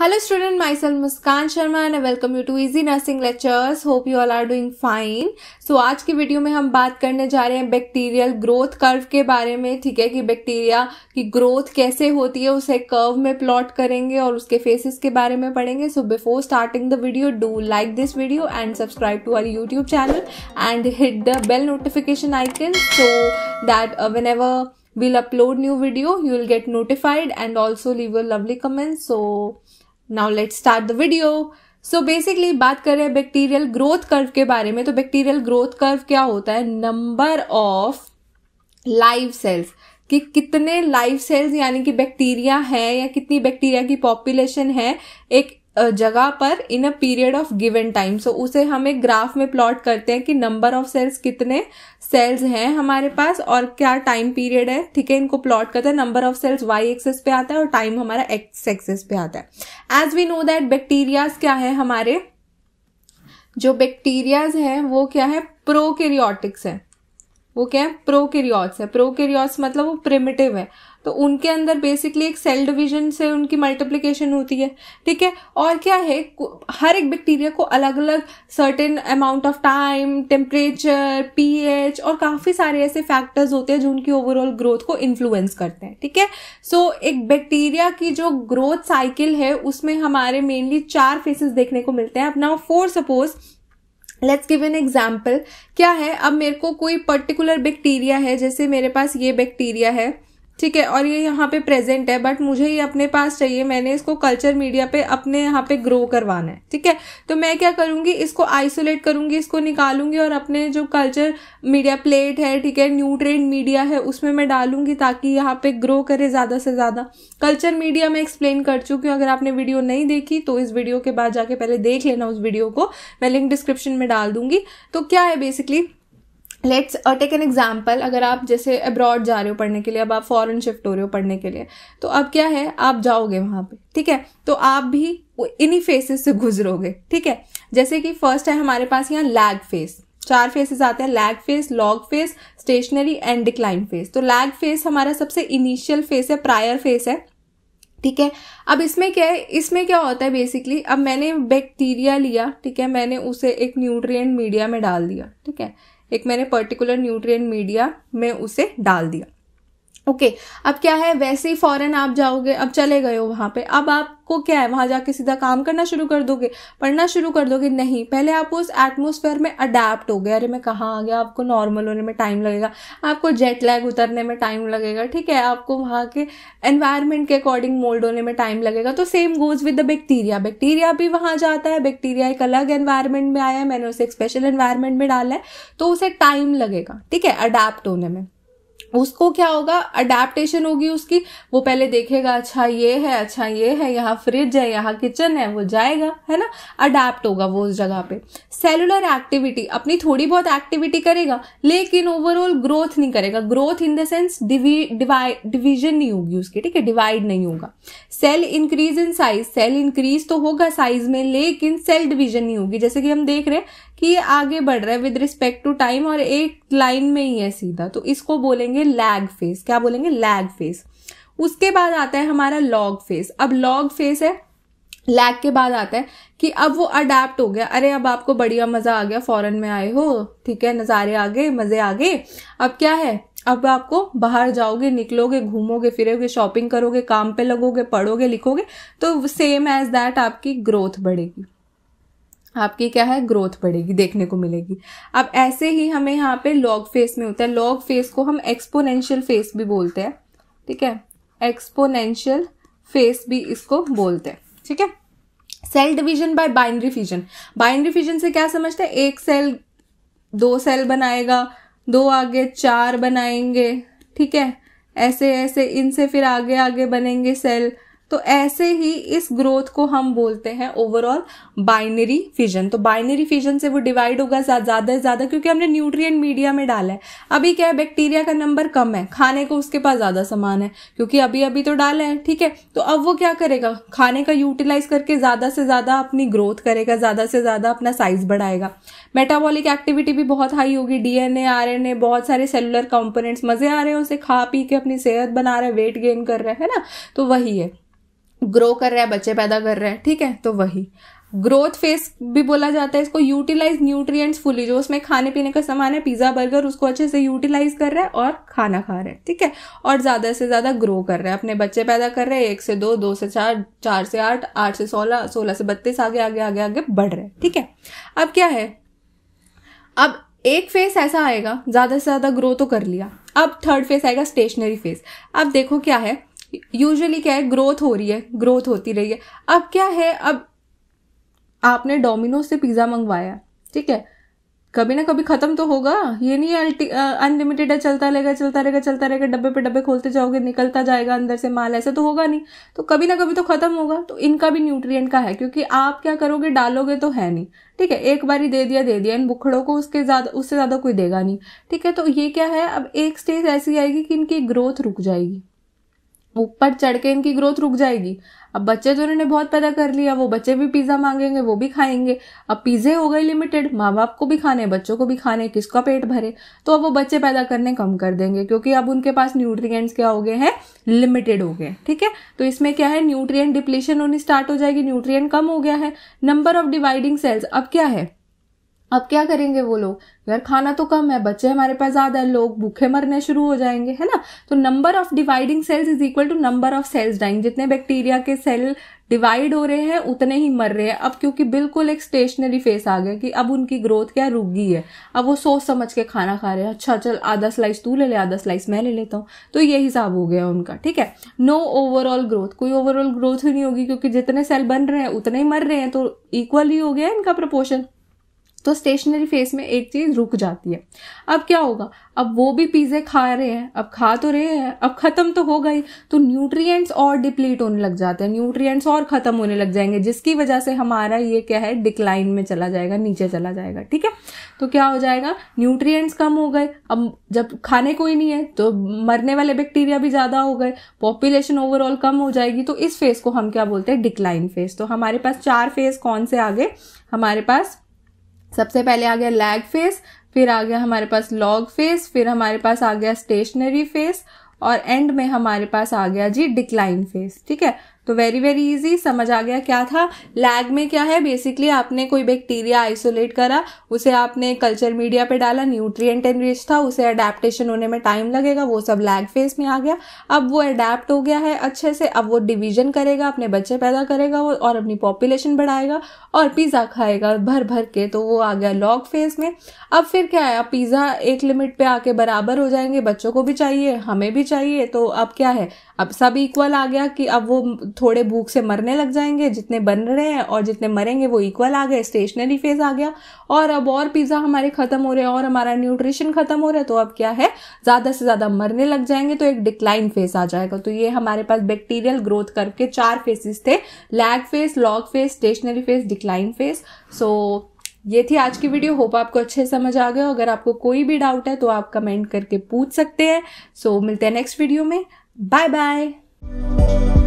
Hello student myself Muskan Sharma and welcome you to easy nursing lectures hope you all are doing fine so आज की video में हम बात करने जा रहे हैं बैक्टीरियल ग्रोथ कर्व के बारे में ठीक है कि बैक्टीरिया की ग्रोथ कैसे होती है उसे कर्व में प्लॉट करेंगे और उसके फेसेस के बारे में पढ़ेंगे so before starting the video do like this video and subscribe to our YouTube channel and hit the bell notification icon so that whenever will upload new video you will get notified and also leave your lovely comment so now let start the video so basically बात कर रहे हैं bacterial growth curve के बारे में तो bacterial growth curve क्या होता है नंबर ऑफ लाइव सेल्स कि कितने लाइव सेल्स यानी कि बैक्टीरिया है या कितनी बैक्टीरिया की पॉपुलेशन है एक जगह पर in a period of given time so उसे हम एक ग्राफ में प्लॉट करते हैं कि नंबर ऑफ सेल्स कितने सेल्स हैं हमारे पास और क्या टाइम पीरियड है ठीक है इनको प्लॉट करते हैं number of cells Y axis पे आता है और टाइम हमारा एक्स एक्सेस पे आता है as we know that bacterias क्या है हमारे जो बैक्टीरियाज हैं वो क्या है प्रोकेरियोटिक्स है वो क्या है प्रोकेरियोट्स है प्रोकेरियोट्स मतलब वो प्रिमिटिव है तो उनके अंदर बेसिकली एक सेल डिवीजन से उनकी मल्टीप्लिकेशन होती है ठीक है और क्या है हर एक बैक्टीरिया को अलग अलग certain amount of time temperature pH और काफ़ी सारे ऐसे फैक्टर्स होते हैं जो उनकी ओवरऑल ग्रोथ को इन्फ्लुएंस करते हैं ठीक है सो एक बैक्टीरिया की जो ग्रोथ साइकिल है उसमें हमारे मेनली चार फेसेस देखने को मिलते हैं अपना for suppose let's give an example क्या है अब मेरे को कोई पर्टिकुलर बैक्टीरिया है जैसे मेरे पास ये बैक्टीरिया है ठीक है और ये यहाँ पे प्रेजेंट है बट मुझे ये अपने पास चाहिए मैंने इसको कल्चर मीडिया पे अपने यहाँ पे ग्रो करवाना है ठीक है तो मैं क्या करूँगी इसको आइसोलेट करूँगी इसको निकालूंगी और अपने जो कल्चर मीडिया प्लेट है ठीक है न्यू ट्रेंड मीडिया है उसमें मैं डालूंगी ताकि यहाँ पे ग्रो करे ज़्यादा से ज़्यादा कल्चर मीडिया मैं एक्सप्लेन कर चुकी हूँ अगर आपने वीडियो नहीं देखी तो इस वीडियो के बाद जाके पहले देख लेना उस वीडियो को मैं लिंक डिस्क्रिप्शन में डाल दूंगी तो क्या है basically let's take an example अगर आप जैसे अब्रॉड जा रहे हो पढ़ने के लिए अब आप फॉरन शिफ्ट हो रहे हो पढ़ने के लिए तो अब क्या है आप जाओगे वहाँ पे ठीक है तो आप भी इन्हीं फेसेस से गुजरोगे ठीक है जैसे कि फर्स्ट है हमारे पास यहाँ लैग फेस चार फेसेस आते हैं lag phase log phase stationary and decline phase तो लैग फेस हमारा सबसे इनिशियल फेस है प्रायर फेस है ठीक है अब इसमें क्या है इसमें क्या होता है बेसिकली अब मैंने बैक्टीरिया लिया ठीक है मैंने उसे एक न्यूट्रिएंट मीडिया में डाल दिया ठीक है एक मैंने पर्टिकुलर न्यूट्रिएंट मीडिया में उसे डाल दिया ओके okay, अब क्या है वैसे ही फॉरन आप जाओगे अब चले गए हो वहाँ पे अब आप को क्या है वहां जाके सीधा काम करना शुरू कर दोगे पढ़ना शुरू कर दोगे नहीं पहले आपको उस एटमोसफेयर में अडेप्ट हो गया अरे मैं कहाँ आ गया आपको नॉर्मल होने में टाइम लगेगा आपको जेट लैग उतरने में टाइम लगेगा ठीक है आपको वहाँ के एनवायरमेंट के अकॉर्डिंग मोल्ड होने में टाइम लगेगा तो same goes with the bacteria bacteria भी वहाँ जाता है बैक्टीरिया एक अलग एनवायरमेंट में आया है मैंने उसे एक स्पेशल एनवायरमेंट में डाला है तो उसे टाइम लगेगा ठीक है अडेप्ट होने में उसको क्या होगा अडेप्टेशन होगी उसकी वो पहले देखेगा अच्छा ये है अच्छा ये है यहाँ फ्रिज है यहाँ किचन है वो जाएगा है ना अडेप्ट होगा वो उस जगह पे सेलुलर एक्टिविटी अपनी थोड़ी बहुत एक्टिविटी करेगा लेकिन ओवरऑल ग्रोथ नहीं करेगा growth in the sense division नहीं होगी उसकी ठीक है डिवाइड नहीं होगा cell increase in size cell increase तो होगा साइज में लेकिन सेल डिविजन नहीं होगी जैसे कि हम देख रहे हैं कि ये आगे बढ़ रहा है विद रिस्पेक्ट टू टाइम और एक लाइन में ही है सीधा तो इसको बोलेंगे लैग फेस क्या बोलेंगे लैग फेस उसके बाद आता है हमारा लॉग फेस अब लॉग फेस है लैग के बाद आता है कि अब वो अडेप्ट हो गया अरे अब आपको बढ़िया मज़ा आ गया फॉरेन में आए हो ठीक है नज़ारे आ गए मज़े आ गए अब क्या है अब आपको बाहर जाओगे निकलोगे घूमोगे फिरोगे शॉपिंग करोगे काम पे लगोगे पढ़ोगे लिखोगे तो सेम एज दैट आपकी ग्रोथ बढ़ेगी आपकी क्या है ग्रोथ बढ़ेगी देखने को मिलेगी अब ऐसे ही हमें यहाँ पे लॉग फेस में होता है लॉग फेस को हम एक्सपोनेंशियल फेस भी बोलते हैं ठीक है एक्सपोनेंशियल फेस भी इसको बोलते हैं ठीक है cell division by binary fission binary fission से क्या समझते हैं एक सेल दो सेल बनाएगा दो आगे चार बनाएंगे ठीक है ऐसे ऐसे इनसे फिर आगे आगे बनेंगे सेल तो ऐसे ही इस ग्रोथ को हम बोलते हैं ओवरऑल बाइनरी फिजन तो बाइनरी फिजन से वो डिवाइड होगा ज्यादा से ज्यादा क्योंकि हमने न्यूट्रिएंट मीडिया में डाला है अभी क्या है बैक्टीरिया का नंबर कम है खाने को उसके पास ज्यादा सामान है क्योंकि अभी अभी तो डाला है ठीक है तो अब वो क्या करेगा खाने का यूटिलाइज करके ज्यादा से ज्यादा अपनी ग्रोथ करेगा ज्यादा से ज्यादा अपना साइज बढ़ाएगा मेटाबॉलिक एक्टिविटी भी बहुत हाई होगी डीएनए आर बहुत सारे सेलुलर कंपोनेंट्स मजे आ रहे हैं उसे खा पी के अपनी सेहत बना रहे वेट गेन कर रहे हैं ना तो वही है ग्रो कर रहा है बच्चे पैदा कर रहा है ठीक है तो वही ग्रोथ फेस भी बोला जाता है इसको यूटिलाइज न्यूट्रिएंट्स फुली जो उसमें खाने पीने का सामान है पिज्जा बर्गर उसको अच्छे से यूटिलाइज कर रहा है और खाना खा रहा है ठीक है और ज्यादा से ज्यादा ग्रो कर रहा है अपने बच्चे पैदा कर रहे हैं एक से दो दो से चार चार से आठ आठ से सोलह सोलह से बत्तीस आगे आगे आगे आगे बढ़ रहे हैं ठीक है अब क्या है अब एक फेस ऐसा आएगा ज्यादा से ज्यादा ग्रो तो कर लिया अब थर्ड फेस आएगा स्टेशनरी फेस अब देखो क्या है यूजुअली क्या है ग्रोथ हो रही है ग्रोथ होती रही है अब क्या है अब आपने डोमिनोज से पिज़्ज़ा मंगवाया ठीक है कभी ना कभी ख़त्म तो होगा ये नहीं अल्टी अनलिमिटेड है चलता रहेगा चलता रहेगा चलता रहेगा डब्बे पे डब्बे खोलते जाओगे निकलता जाएगा अंदर से माल ऐसा तो होगा नहीं तो कभी ना कभी तो ख़त्म होगा तो इनका भी न्यूट्रिएंट का है क्योंकि आप क्या करोगे डालोगे तो है नहीं ठीक है एक बार ही दे दिया दे दिया इन बुखड़ों को उसके ज़्यादा उससे ज़्यादा कोई देगा नहीं ठीक है तो ये क्या है अब एक स्टेज ऐसी आएगी कि इनकी ग्रोथ रुक जाएगी ऊपर चढ़ के इनकी ग्रोथ रुक जाएगी अब बच्चे तो इन्होंने बहुत पैदा कर लिया वो बच्चे भी पिज्ज़ा मांगेंगे वो भी खाएंगे अब पिज्जे हो गए लिमिटेड माँ बाप को भी खाने बच्चों को भी खाने किसका पेट भरे तो अब वो बच्चे पैदा करने कम कर देंगे क्योंकि अब उनके पास न्यूट्रिएंट्स क्या हो गए हैं लिमिटेड हो गए ठीक है तो इसमें क्या है न्यूट्रिएंट डिप्लीशन होनी स्टार्ट हो जाएगी न्यूट्रिएंट कम हो गया है नंबर ऑफ डिवाइडिंग सेल्स अब क्या है अब क्या करेंगे वो लोग यार खाना तो कम है बच्चे हमारे पास ज्यादा है लोग भूखे मरने शुरू हो जाएंगे है ना तो number of dividing cells is equal to number of cells dying जितने बैक्टीरिया के सेल डिवाइड हो रहे हैं उतने ही मर रहे हैं अब क्योंकि बिल्कुल एक स्टेशनरी फेस आ गया कि अब उनकी ग्रोथ क्या रुक गई है अब वो सोच समझ के खाना खा रहे हैं अच्छा चल आधा स्लाइस तू ले ले आधा स्लाइस मैं ले लेता हूँ तो ये हिसाब हो गया उनका ठीक है नो ओवरऑल ग्रोथ कोई ओवरऑल ग्रोथ ही नहीं होगी क्योंकि जितने सेल बन रहे हैं उतने ही मर रहे हैं तो इक्वल ही हो गया इनका प्रपोर्शन तो स्टेशनरी फेज में एक चीज़ रुक जाती है अब क्या होगा अब वो भी पिज़्ज़े खा रहे हैं अब खा तो रहे हैं अब ख़त्म तो हो गई तो न्यूट्रिएंट्स और डिप्लीट होने लग जाते हैं न्यूट्रिएंट्स और ख़त्म होने लग जाएंगे जिसकी वजह से हमारा ये क्या है डिक्लाइन में चला जाएगा नीचे चला जाएगा ठीक है तो क्या हो जाएगा न्यूट्रियट्स कम हो गए अब जब खाने कोई नहीं है तो मरने वाले बैक्टीरिया भी ज़्यादा हो गए पॉपुलेशन ओवरऑल कम हो जाएगी तो इस फेज़ को हम क्या बोलते हैं डिक्लाइन फेज़ तो हमारे पास चार फेज़ कौन से आगे हमारे पास सबसे पहले आ गया लैग फेस फिर आ गया हमारे पास लॉग फेस फिर हमारे पास आ गया स्टेशनरी फेस और एंड में हमारे पास आ गया जी डिक्लाइन फेस ठीक है तो वेरी वेरी इजी समझ आ गया क्या था लैग में क्या है बेसिकली आपने कोई बैक्टीरिया आइसोलेट करा उसे आपने कल्चर मीडिया पे डाला न्यूट्रिएंट एनरिच था उसे अडेप्टेशन होने में टाइम लगेगा वो सब लैग फेज में आ गया अब वो अडेप्ट हो गया है अच्छे से अब वो डिवीजन करेगा अपने बच्चे पैदा करेगा वो और अपनी पॉपुलेशन बढ़ाएगा और पिज़्ज़ा खाएगा भर भर के तो वो आ गया लॉग फेज में अब फिर क्या है पिज़्ज़ा एक लिमिट पे आके बराबर हो जाएंगे बच्चों को भी चाहिए हमें भी चाहिए तो अब क्या है अब सब इक्वल आ गया कि अब वो थोड़े भूख से मरने लग जाएंगे जितने बन रहे हैं और जितने मरेंगे वो इक्वल आ गए स्टेशनरी फेज आ गया और अब और पिज़्ज़ा हमारे ख़त्म हो रहे हैं और हमारा न्यूट्रिशन ख़त्म हो रहा है तो अब क्या है ज़्यादा से ज़्यादा मरने लग जाएंगे तो एक डिक्लाइन फेज आ जाएगा तो ये हमारे पास बैक्टीरियल ग्रोथ करके चार फेसिस थे lag phase log phase stationary phase decline phase so ये थी आज की वीडियो होप आपको अच्छे समझ आ गए अगर आपको कोई भी डाउट है तो आप कमेंट करके पूछ सकते हैं सो so, मिलते हैं नेक्स्ट वीडियो में Bye bye.